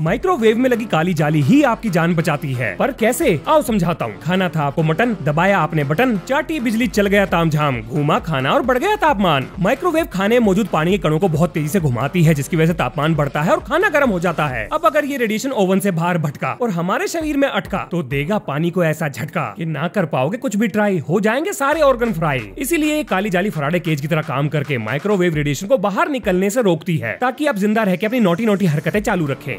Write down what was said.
microwave में लगी काली जाली ही आपकी जान बचाती है पर कैसे आओ समझाता हूँ खाना था आपको मटन दबाया आपने बटन चाटी बिजली चल गया तामझाम घूमा खाना और बढ़ गया तापमान माइक्रोवेव खाने मौजूद पानी के कणों को बहुत तेजी से घुमाती है जिसकी वजह से तापमान बढ़ता है और खाना गर्म हो जाता है अब अगर ये रेडिएशन ओवन ऐसी बाहर भटका और हमारे शरीर में अटका तो देगा पानी को ऐसा झटका की ना कर पाओगे कुछ भी ट्राई हो जाएंगे सारे ऑर्गन फ्राई इसीलिए काली जाली फराडे केज की तरह काम करके माइक्रोवेव रेडिएशन को बाहर निकलने ऐसी रोकती है ताकि आप जिंदा रह के अपनी नोटी नोटी हरकतें चालू रखें